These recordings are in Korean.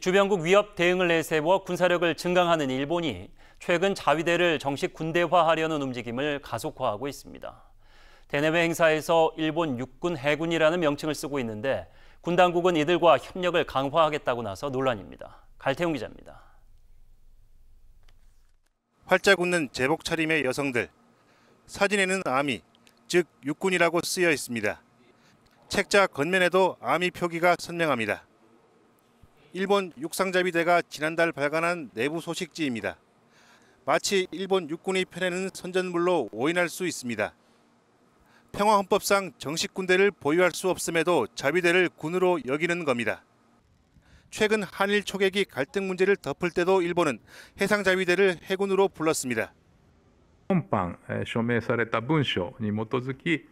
주변국 위협 대응을 내세워 군사력을 증강하는 일본이 최근 자위대를 정식 군대화하려는 움직임을 가속화하고 있습니다. 대내외 행사에서 일본 육군 해군이라는 명칭을 쓰고 있는데 군 당국은 이들과 협력을 강화하겠다고 나서 논란입니다. 갈태웅 기자입니다. 활짝 웃는 제복 차림의 여성들. 사진에는 아미, 즉 육군이라고 쓰여 있습니다. 책자 겉면에도 아미 표기가 선명합니다. 일본 육상자비대가 지난달 발간한 내부 소식지입니다. 마치 일본 육군이 펴내는 선전물로 오인할 수 있습니다. 평화헌법상 정식 군대를 보유할 수 없음에도 자비대를 군으로 여기는 겁니다. 최근 한일 초계기 갈등 문제를 덮을 때도 일본은 해상자위대를 해군으로 불렀습니다. 本版署名された文書に基づき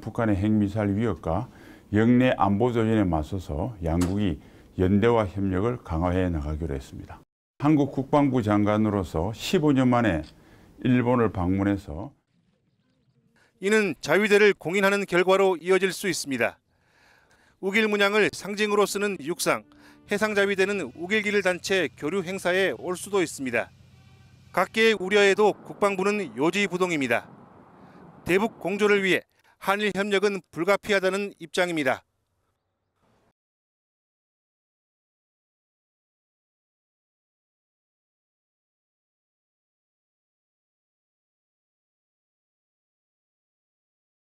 북한의 핵미사일 위협과 영내 안보 조진에 맞서서 양국이 연대와 협력을 강화해 나가기로 했습니다. 한국 국방부 장관으로서 15년 만에 일본을 방문해서 이는 자위대를 공인하는 결과로 이어질 수 있습니다. 우길 문양을 상징으로 쓰는 육상, 해상 자위대는 우길기를 단체 교류 행사에 올 수도 있습니다. 각계의 우려에도 국방부는 요지부동입니다. 대북 공조를 위해 한일 협력은 불가피하다는 입장입니다.